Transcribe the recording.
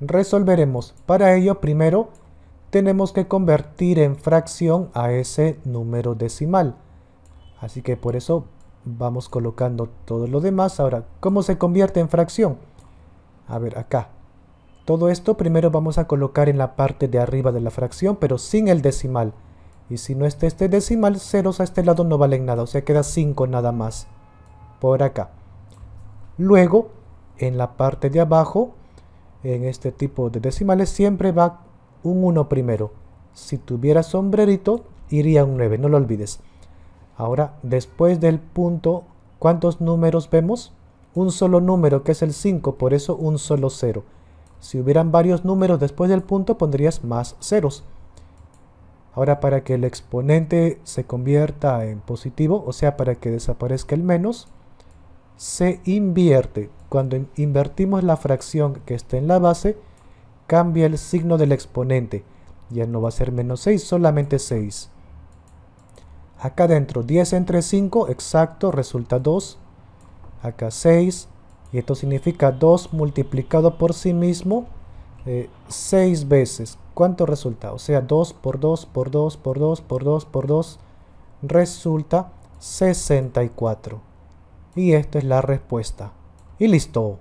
resolveremos. Para ello, primero, tenemos que convertir en fracción a ese número decimal. Así que por eso vamos colocando todo lo demás. Ahora, ¿cómo se convierte en fracción? A ver, acá. Todo esto primero vamos a colocar en la parte de arriba de la fracción, pero sin el decimal. Y si no está este decimal, ceros a este lado no valen nada, o sea queda 5 nada más. Por acá. Luego, en la parte de abajo, en este tipo de decimales siempre va un 1 primero. Si tuviera sombrerito, iría un 9, no lo olvides. Ahora, después del punto, ¿cuántos números vemos? Un solo número, que es el 5, por eso un solo 0. Si hubieran varios números después del punto, pondrías más ceros. Ahora, para que el exponente se convierta en positivo, o sea, para que desaparezca el menos, se invierte. Cuando invertimos la fracción que está en la base, cambia el signo del exponente. Ya no va a ser menos 6, solamente 6. Acá dentro, 10 entre 5, exacto, resulta 2. Acá 6, y esto significa 2 multiplicado por sí mismo 6 eh, veces. ¿Cuánto resulta? O sea, 2 por 2 por 2 por 2 por 2 por 2 resulta 64. Y esta es la respuesta. Y listo.